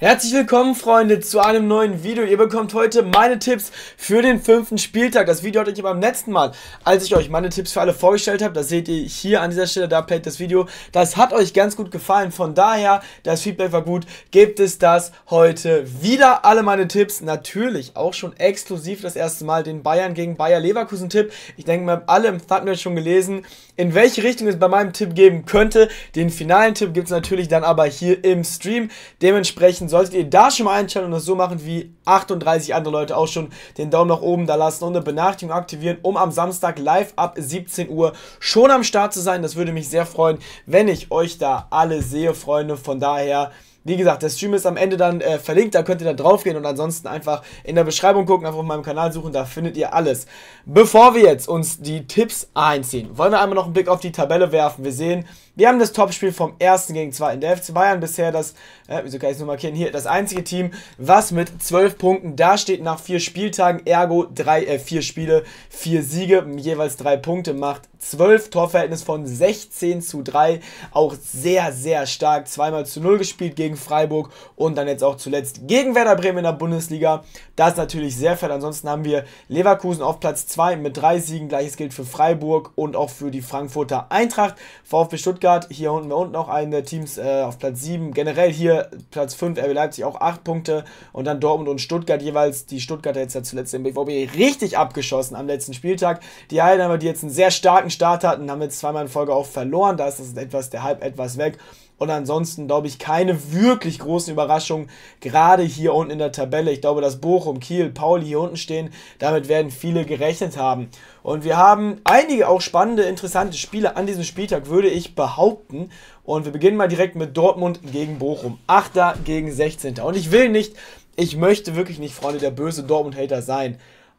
Herzlich willkommen, Freunde, zu einem neuen Video. Ihr bekommt heute meine Tipps für den fünften Spieltag. Das Video hatte ich beim letzten Mal, als ich euch meine Tipps für alle vorgestellt habe. Das seht ihr hier an dieser Stelle, da playt das Video. Das hat euch ganz gut gefallen. Von daher, das Feedback war gut. Gibt es das heute wieder? Alle meine Tipps, natürlich auch schon exklusiv das erste Mal den Bayern gegen Bayer Leverkusen Tipp. Ich denke mal, alle im Thumbnail schon gelesen, in welche Richtung es bei meinem Tipp geben könnte. Den finalen Tipp gibt es natürlich dann aber hier im Stream. Dementsprechend Ansonsten solltet ihr da schon mal einschalten und das so machen wie 38 andere Leute auch schon. Den Daumen nach oben da lassen und eine Benachrichtigung aktivieren, um am Samstag live ab 17 Uhr schon am Start zu sein. Das würde mich sehr freuen, wenn ich euch da alle sehe, Freunde. Von daher. Wie gesagt, der Stream ist am Ende dann äh, verlinkt, da könnt ihr da drauf gehen und ansonsten einfach in der Beschreibung gucken, einfach auf meinem Kanal suchen, da findet ihr alles. Bevor wir jetzt uns die Tipps einziehen, wollen wir einmal noch einen Blick auf die Tabelle werfen. Wir sehen, wir haben das Topspiel vom 1. gegen zweiten. Der FC Bayern bisher das, äh, wieso kann ich es nur markieren, hier das einzige Team, was mit 12 Punkten da steht nach 4 Spieltagen, ergo drei, äh, vier Spiele, 4 Siege, jeweils 3 Punkte macht 12, Torverhältnis von 16 zu 3, auch sehr, sehr stark. Zweimal zu 0 gespielt gegen Freiburg und dann jetzt auch zuletzt gegen Werder Bremen in der Bundesliga. Das ist natürlich sehr fett. Ansonsten haben wir Leverkusen auf Platz 2 mit 3 Siegen. Gleiches gilt für Freiburg und auch für die Frankfurter Eintracht. VfB Stuttgart Stuttgart, hier unten, unten auch einen der Teams äh, auf Platz 7. Generell hier Platz 5, RB Leipzig auch 8 Punkte. Und dann Dortmund und Stuttgart jeweils. Die Stuttgarter jetzt ja zuletzt im BVB richtig abgeschossen am letzten Spieltag. Die Heidenheimer, die jetzt einen sehr starken Start hatten, haben jetzt zweimal in Folge auch verloren. Da ist das etwas, der Hype etwas weg. Und ansonsten glaube ich keine wirklich großen Überraschungen, gerade hier unten in der Tabelle. Ich glaube, dass Bochum, Kiel, Pauli hier unten stehen, damit werden viele gerechnet haben. Und wir haben einige auch spannende, interessante Spiele an diesem Spieltag, würde ich behaupten. Und wir beginnen mal direkt mit Dortmund gegen Bochum. 8. gegen 16. Und ich will nicht, ich möchte wirklich nicht, Freunde, der böse Dortmund-Hater sein.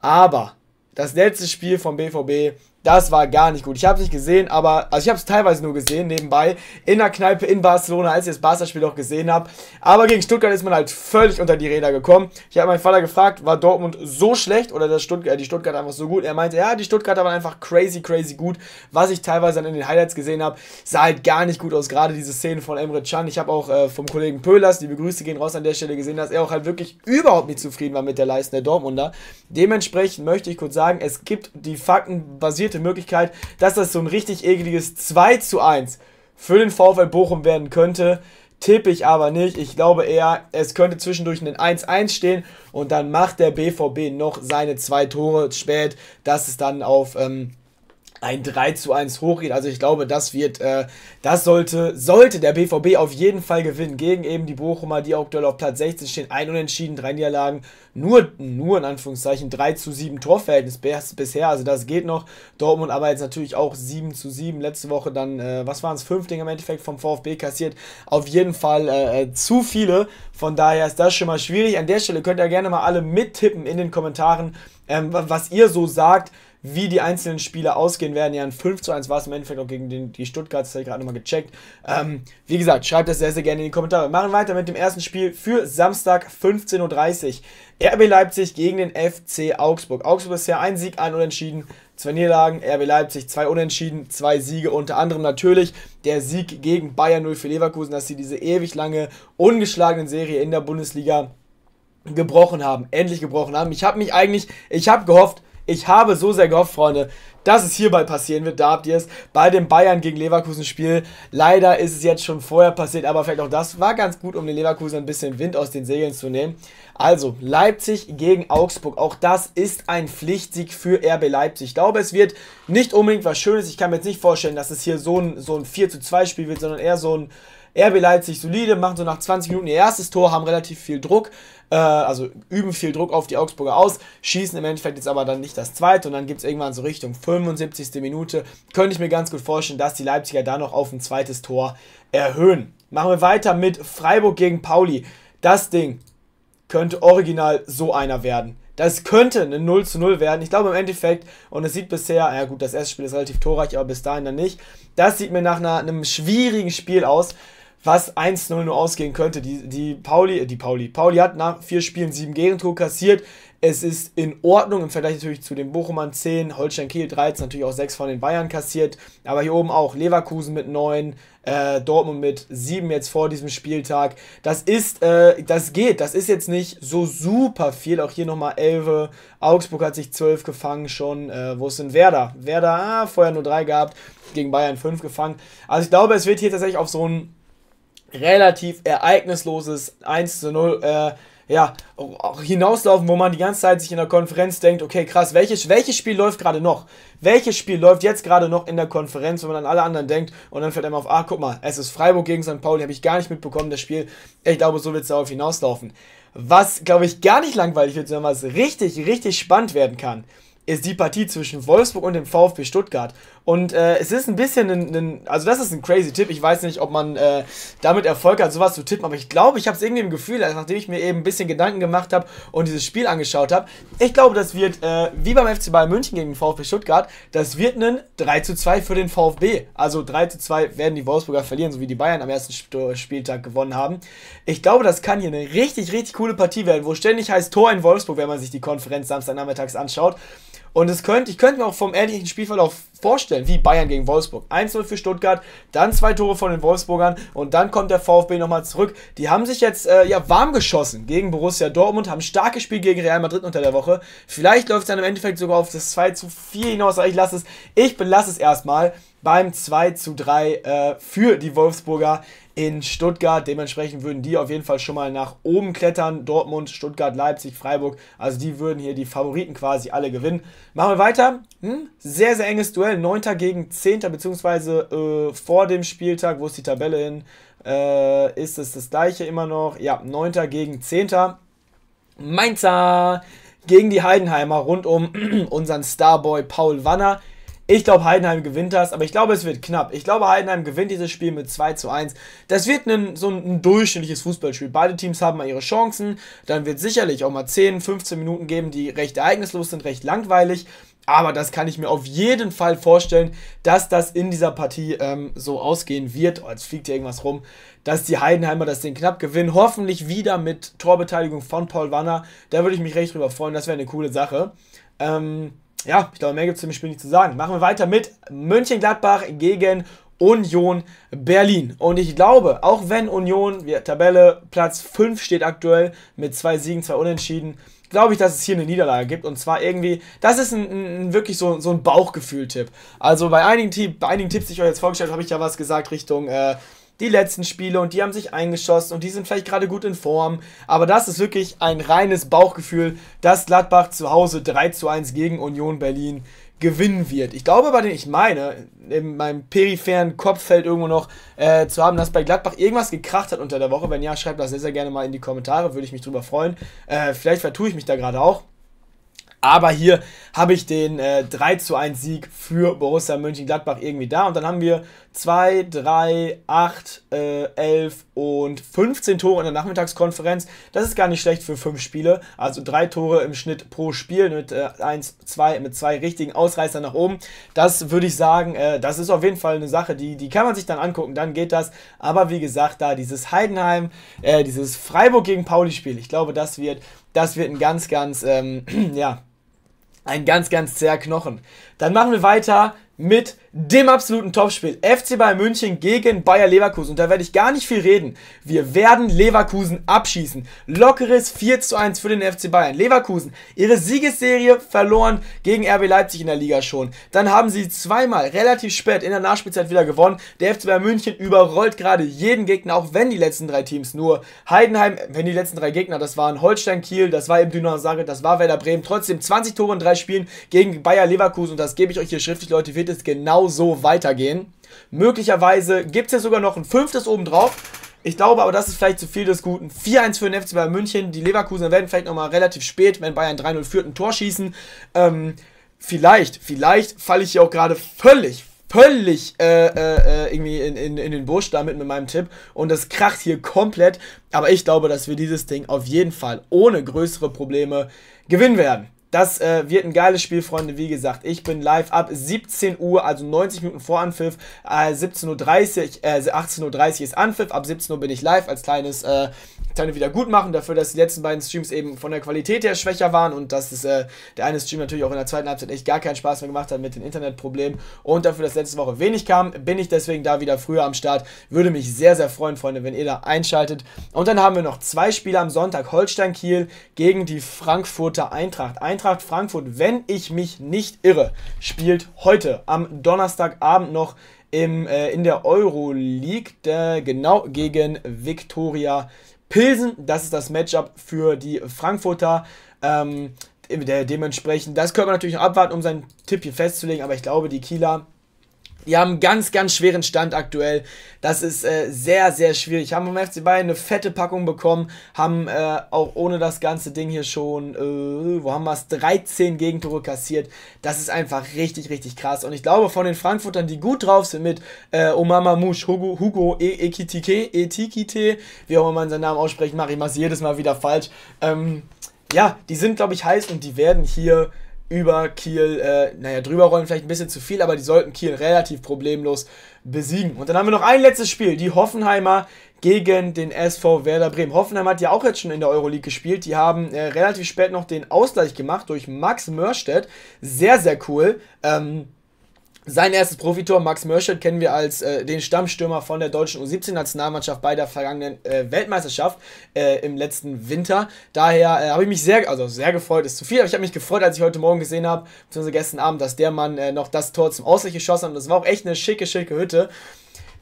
Aber das letzte Spiel vom BVB das war gar nicht gut. Ich habe es nicht gesehen, aber also ich habe es teilweise nur gesehen nebenbei in der Kneipe in Barcelona, als ich das Barca-Spiel auch gesehen habe. Aber gegen Stuttgart ist man halt völlig unter die Räder gekommen. Ich habe meinen Vater gefragt, war Dortmund so schlecht oder das Stuttgart, äh, die Stuttgart einfach so gut? Er meinte, ja, die Stuttgart waren einfach crazy, crazy gut. Was ich teilweise dann in den Highlights gesehen habe, sah halt gar nicht gut aus. Gerade diese Szenen von Emre Can. Ich habe auch äh, vom Kollegen Pölers, die Begrüße gehen raus an der Stelle gesehen, dass er auch halt wirklich überhaupt nicht zufrieden war mit der Leistung der Dortmunder. Dementsprechend möchte ich kurz sagen, es gibt die Fakten basiert verspielte Möglichkeit, dass das so ein richtig ekliges 2 zu 1 für den VfL Bochum werden könnte. Tippe ich aber nicht. Ich glaube eher, es könnte zwischendurch ein 1-1 stehen und dann macht der BVB noch seine zwei Tore spät, dass es dann auf ähm, ein 3 zu 1 hochgeht. Also ich glaube, das wird, äh, das sollte, sollte der BVB auf jeden Fall gewinnen gegen eben die Bochumer, die aktuell auf Platz 16 stehen. Ein Unentschieden, drei Niederlagen, nur, nur in Anführungszeichen 3 zu 7 Torverhältnis bisher. Also das geht noch. Dortmund aber jetzt natürlich auch 7 zu 7. Letzte Woche dann, äh, was waren es, fünf Dinge im Endeffekt vom VfB kassiert. Auf jeden Fall äh, äh, zu viele. Von daher ist das schon mal schwierig. An der Stelle könnt ihr gerne mal alle mittippen in den Kommentaren, ähm, was ihr so sagt wie die einzelnen Spiele ausgehen werden. Ja, ein 5 zu 1 war es im Endeffekt auch gegen den, die Stuttgart, das habe ich gerade nochmal gecheckt. Ähm, wie gesagt, schreibt das sehr, sehr gerne in die Kommentare. machen weiter mit dem ersten Spiel für Samstag 15.30 Uhr. RB Leipzig gegen den FC Augsburg. Augsburg ist ja ein Sieg, ein Unentschieden, zwei Niederlagen, RB Leipzig zwei Unentschieden, zwei Siege, unter anderem natürlich der Sieg gegen Bayern 0 für Leverkusen, dass sie diese ewig lange ungeschlagene Serie in der Bundesliga gebrochen haben, endlich gebrochen haben. Ich habe mich eigentlich, ich habe gehofft, ich habe so sehr gehofft, Freunde, dass es hierbei passieren wird. Da habt ihr es bei dem Bayern gegen Leverkusen-Spiel. Leider ist es jetzt schon vorher passiert, aber vielleicht auch das war ganz gut, um den Leverkusen ein bisschen Wind aus den Segeln zu nehmen. Also, Leipzig gegen Augsburg. Auch das ist ein Pflichtsieg für RB Leipzig. Ich glaube, es wird nicht unbedingt was Schönes. Ich kann mir jetzt nicht vorstellen, dass es hier so ein, so ein 4 zu 2 Spiel wird, sondern eher so ein RB Leipzig solide, machen so nach 20 Minuten ihr erstes Tor, haben relativ viel Druck, äh, also üben viel Druck auf die Augsburger aus, schießen im Endeffekt jetzt aber dann nicht das zweite und dann gibt es irgendwann so Richtung 75. Minute, könnte ich mir ganz gut vorstellen, dass die Leipziger da noch auf ein zweites Tor erhöhen. Machen wir weiter mit Freiburg gegen Pauli. Das Ding könnte original so einer werden. Das könnte eine 0 zu 0 werden. Ich glaube im Endeffekt, und es sieht bisher, ja gut, das erste Spiel ist relativ torreich, aber bis dahin dann nicht. Das sieht mir nach einer, einem schwierigen Spiel aus was 1-0 nur ausgehen könnte. Die, die Pauli, äh, die Pauli, Pauli hat nach vier Spielen sieben Gegentore kassiert. Es ist in Ordnung im Vergleich natürlich zu den Bochumern 10, Holstein Kiel 13, natürlich auch 6 von den Bayern kassiert. Aber hier oben auch Leverkusen mit 9, äh, Dortmund mit 7 jetzt vor diesem Spieltag. Das ist, äh, das geht, das ist jetzt nicht so super viel. Auch hier nochmal 11, Augsburg hat sich 12 gefangen schon. Äh, wo ist denn Werder? Werder, ah, vorher nur 3 gehabt, gegen Bayern 5 gefangen. Also ich glaube, es wird hier tatsächlich auf so ein relativ ereignisloses 1 zu 0 äh, ja, auch hinauslaufen, wo man die ganze Zeit sich in der Konferenz denkt, okay, krass, welches, welches Spiel läuft gerade noch? Welches Spiel läuft jetzt gerade noch in der Konferenz, wenn man an alle anderen denkt und dann fällt einem auf, ah, guck mal, es ist Freiburg gegen St. Pauli, habe ich gar nicht mitbekommen, das Spiel. Ich glaube, so wird es darauf hinauslaufen. Was, glaube ich, gar nicht langweilig wird, sondern was richtig, richtig spannend werden kann, ist die Partie zwischen Wolfsburg und dem VfB Stuttgart. Und äh, es ist ein bisschen ein, ein, also das ist ein crazy Tipp. Ich weiß nicht, ob man äh, damit Erfolg hat, sowas zu tippen, aber ich glaube, ich habe es irgendwie im Gefühl, also nachdem ich mir eben ein bisschen Gedanken gemacht habe und dieses Spiel angeschaut habe, ich glaube, das wird, äh, wie beim FC Bayern München gegen den VfB Stuttgart, das wird ein 3 zu 2 für den VfB. Also 3 zu 2 werden die Wolfsburger verlieren, so wie die Bayern am ersten Spieltag gewonnen haben. Ich glaube, das kann hier eine richtig, richtig coole Partie werden, wo ständig heißt Tor in Wolfsburg, wenn man sich die Konferenz Samstagnachmittags anschaut. Und es könnte, ich könnte mir auch vom ähnlichen Spielverlauf vorstellen, wie Bayern gegen Wolfsburg. 1-0 für Stuttgart, dann zwei Tore von den Wolfsburgern und dann kommt der VfB nochmal zurück. Die haben sich jetzt äh, ja warm geschossen gegen Borussia Dortmund, haben ein starkes Spiel gegen Real Madrid unter der Woche. Vielleicht läuft es dann im Endeffekt sogar auf das 2 zu 4 hinaus, aber ich lasse es, ich belasse es erstmal beim 2 zu 3 äh, für die Wolfsburger in Stuttgart. Dementsprechend würden die auf jeden Fall schon mal nach oben klettern. Dortmund, Stuttgart, Leipzig, Freiburg. Also die würden hier die Favoriten quasi alle gewinnen. Machen wir weiter. Hm? Sehr, sehr enges Duell. 9. gegen 10. beziehungsweise äh, vor dem Spieltag. Wo ist die Tabelle hin? Äh, ist es das gleiche immer noch? Ja, 9. gegen 10. Mainzer gegen die Heidenheimer rund um unseren Starboy Paul Wanner. Ich glaube, Heidenheim gewinnt das, aber ich glaube, es wird knapp. Ich glaube, Heidenheim gewinnt dieses Spiel mit 2 zu 1. Das wird ein, so ein durchschnittliches Fußballspiel. Beide Teams haben mal ihre Chancen. Dann wird es sicherlich auch mal 10, 15 Minuten geben, die recht ereignislos sind, recht langweilig. Aber das kann ich mir auf jeden Fall vorstellen, dass das in dieser Partie ähm, so ausgehen wird. Oh, jetzt fliegt hier irgendwas rum, dass die Heidenheimer das Ding knapp gewinnen. Hoffentlich wieder mit Torbeteiligung von Paul Wanner. Da würde ich mich recht drüber freuen. Das wäre eine coole Sache. Ähm, ja, ich glaube, mehr gibt es zu Spiel nicht zu sagen. Machen wir weiter mit Mönchengladbach gegen Union Berlin. Und ich glaube, auch wenn Union, ja, Tabelle Platz 5 steht aktuell mit zwei Siegen, zwei Unentschieden, glaube ich, dass es hier eine Niederlage gibt. Und zwar irgendwie, das ist ein, ein wirklich so, so ein Bauchgefühl-Tipp. Also bei einigen, bei einigen Tipps, die ich euch jetzt vorgestellt habe, habe ich ja was gesagt Richtung. Äh, die letzten Spiele und die haben sich eingeschossen und die sind vielleicht gerade gut in Form. Aber das ist wirklich ein reines Bauchgefühl, dass Gladbach zu Hause 3 zu 1 gegen Union Berlin gewinnen wird. Ich glaube, bei den, ich meine, in meinem peripheren Kopffeld irgendwo noch äh, zu haben, dass bei Gladbach irgendwas gekracht hat unter der Woche. Wenn ja, schreibt das sehr, sehr gerne mal in die Kommentare, würde ich mich drüber freuen. Äh, vielleicht vertue ich mich da gerade auch. Aber hier habe ich den äh, 3 zu 1 Sieg für Borussia Mönchengladbach irgendwie da. Und dann haben wir 2, 3, 8, äh, 11 und 15 Tore in der Nachmittagskonferenz. Das ist gar nicht schlecht für 5 Spiele. Also 3 Tore im Schnitt pro Spiel mit äh, 1, 2, mit zwei richtigen Ausreißern nach oben. Das würde ich sagen, äh, das ist auf jeden Fall eine Sache, die, die kann man sich dann angucken, dann geht das. Aber wie gesagt, da dieses Heidenheim, äh, dieses Freiburg gegen Pauli-Spiel, ich glaube, das wird, das wird ein ganz, ganz, ähm, ja, ein ganz, ganz zäher Knochen. Dann machen wir weiter mit dem absoluten Topspiel. FC Bayern München gegen Bayer Leverkusen. Und da werde ich gar nicht viel reden. Wir werden Leverkusen abschießen. Lockeres 4 zu 1 für den FC Bayern. Leverkusen, ihre Siegesserie verloren gegen RB Leipzig in der Liga schon. Dann haben sie zweimal relativ spät in der Nachspielzeit wieder gewonnen. Der FC Bayern München überrollt gerade jeden Gegner, auch wenn die letzten drei Teams nur Heidenheim, wenn die letzten drei Gegner, das waren Holstein Kiel, das war eben Dynamo Sage, das war Werder Bremen. Trotzdem 20 Tore in drei Spielen gegen Bayer Leverkusen. Und das gebe ich euch hier schriftlich, Leute, wird es genau Genau so weitergehen. Möglicherweise gibt es ja sogar noch ein fünftes obendrauf. Ich glaube aber, das ist vielleicht zu viel des Guten. 4-1 für den FC Bayern München. Die Leverkusen werden vielleicht nochmal relativ spät, wenn Bayern 3-0 führt, ein Tor schießen. Ähm, vielleicht, vielleicht falle ich hier auch gerade völlig, völlig äh, äh, äh, irgendwie in, in, in den Busch damit mit meinem Tipp. Und das kracht hier komplett. Aber ich glaube, dass wir dieses Ding auf jeden Fall ohne größere Probleme gewinnen werden. Das äh, wird ein geiles Spiel, Freunde. Wie gesagt, ich bin live ab 17 Uhr, also 90 Minuten vor Anpfiff. Äh, 17.30 Uhr, äh, 18.30 Uhr ist Anpfiff. Ab 17 Uhr bin ich live als kleines, äh, kleine Wiedergutmachen dafür, dass die letzten beiden Streams eben von der Qualität her schwächer waren und dass es, äh, der eine Stream natürlich auch in der zweiten Halbzeit echt gar keinen Spaß mehr gemacht hat mit den Internetproblemen und dafür, dass letzte Woche wenig kam, bin ich deswegen da wieder früher am Start. Würde mich sehr, sehr freuen, Freunde, wenn ihr da einschaltet. Und dann haben wir noch zwei Spiele am Sonntag. Holstein Kiel gegen die Frankfurter Eintracht. Eintracht Eintracht Frankfurt, wenn ich mich nicht irre, spielt heute am Donnerstagabend noch im, äh, in der Euroleague, äh, genau gegen Viktoria Pilsen. Das ist das Matchup für die Frankfurter. Ähm, dementsprechend, das können wir natürlich noch abwarten, um seinen Tipp hier festzulegen, aber ich glaube, die Kieler die haben einen ganz, ganz schweren Stand aktuell. Das ist äh, sehr, sehr schwierig. Haben vom FC Bayern eine fette Packung bekommen, haben äh, auch ohne das ganze Ding hier schon, äh, wo haben wir es, 13 Gegentore kassiert. Das ist einfach richtig, richtig krass. Und ich glaube, von den Frankfurtern, die gut drauf sind mit äh, Omama Musch, Hugo, Hugo e, Ekitike, Etikite, wie auch immer man seinen Namen ausspricht, mache ich es jedes Mal wieder falsch. Ähm, ja, die sind, glaube ich, heiß und die werden hier über Kiel, äh, naja, drüber rollen vielleicht ein bisschen zu viel, aber die sollten Kiel relativ problemlos besiegen. Und dann haben wir noch ein letztes Spiel, die Hoffenheimer gegen den SV Werder Bremen. Hoffenheim hat ja auch jetzt schon in der Euroleague gespielt. Die haben äh, relativ spät noch den Ausgleich gemacht durch Max Mörstedt. Sehr, sehr cool. Ähm, sein erstes Profitor, Max Merschert, kennen wir als äh, den Stammstürmer von der deutschen U17-Nationalmannschaft bei der vergangenen äh, Weltmeisterschaft äh, im letzten Winter. Daher äh, habe ich mich sehr, also sehr gefreut, ist zu viel, aber ich habe mich gefreut, als ich heute Morgen gesehen habe, beziehungsweise gestern Abend, dass der Mann äh, noch das Tor zum Ausgleich geschossen hat. das war auch echt eine schicke, schicke Hütte.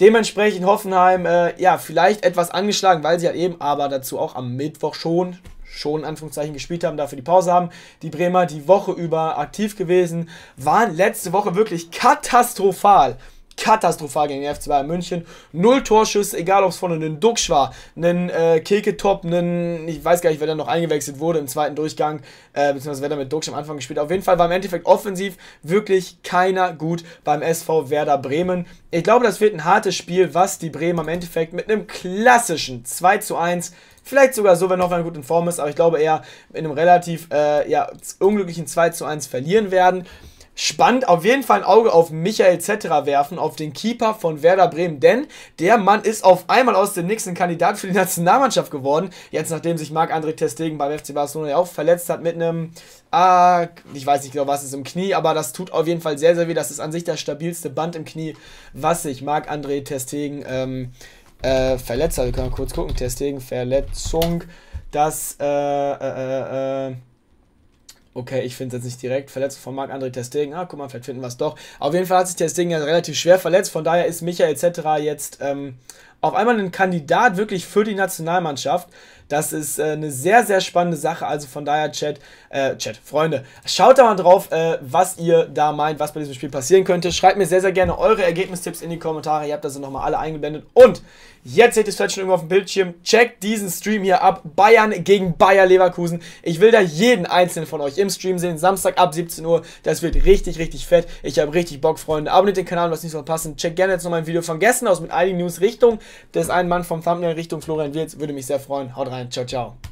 Dementsprechend Hoffenheim, äh, ja, vielleicht etwas angeschlagen, weil sie halt eben aber dazu auch am Mittwoch schon schon Anführungszeichen gespielt haben, dafür die Pause haben. Die Bremer die Woche über aktiv gewesen, waren letzte Woche wirklich katastrophal katastrophal gegen den FC Bayern München. Null Torschüsse, egal ob es von einem Duxch war, einem äh, Keketop, einem, ich weiß gar nicht, wer da noch eingewechselt wurde im zweiten Durchgang, äh, beziehungsweise wer da mit Duxch am Anfang gespielt hat. Auf jeden Fall war im Endeffekt offensiv wirklich keiner gut beim SV Werder Bremen. Ich glaube, das wird ein hartes Spiel, was die Bremen im Endeffekt mit einem klassischen 2 zu 1 Vielleicht sogar so, wenn Hoffenheim gut in Form ist, aber ich glaube eher in einem relativ äh, ja, unglücklichen 2 zu 1 verlieren werden. Spannend, auf jeden Fall ein Auge auf Michael Zetterer werfen, auf den Keeper von Werder Bremen, denn der Mann ist auf einmal aus dem nächsten Kandidat für die Nationalmannschaft geworden. Jetzt, nachdem sich Marc-André Testegen beim FC Barcelona ja auch verletzt hat mit einem, ah, ich weiß nicht genau, was ist im Knie, aber das tut auf jeden Fall sehr, sehr weh. Das ist an sich das stabilste Band im Knie, was sich Marc-André Testegen ähm, äh, Verletzer. Also wir können mal kurz gucken. Testegen, Verletzung. Das, äh, äh, äh, Okay, ich finde es jetzt nicht direkt. Verletzung von Marc-André Testegen. Ah, guck mal, vielleicht finden wir es doch. Auf jeden Fall hat sich Testegen ja relativ schwer verletzt. Von daher ist Micha etc. jetzt ähm, auf einmal ein Kandidat wirklich für die Nationalmannschaft. Das ist äh, eine sehr, sehr spannende Sache. Also von daher, Chat, äh, Chat, Freunde, schaut da mal drauf, äh, was ihr da meint, was bei diesem Spiel passieren könnte. Schreibt mir sehr, sehr gerne eure Ergebnistipps in die Kommentare. Ihr habt das nochmal alle eingeblendet. Und jetzt seht ihr es vielleicht schon irgendwo auf dem Bildschirm. Checkt diesen Stream hier ab. Bayern gegen Bayer Leverkusen. Ich will da jeden einzelnen von euch im Stream sehen. Samstag ab 17 Uhr. Das wird richtig, richtig fett. Ich habe richtig Bock, Freunde. Abonniert den Kanal, um das nicht so verpassen. Checkt gerne jetzt nochmal ein Video von gestern aus mit einigen News Richtung des einen Mann vom Thumbnail Richtung Florian Wirz. Würde mich sehr freuen. Haut rein. Tchau, tchau.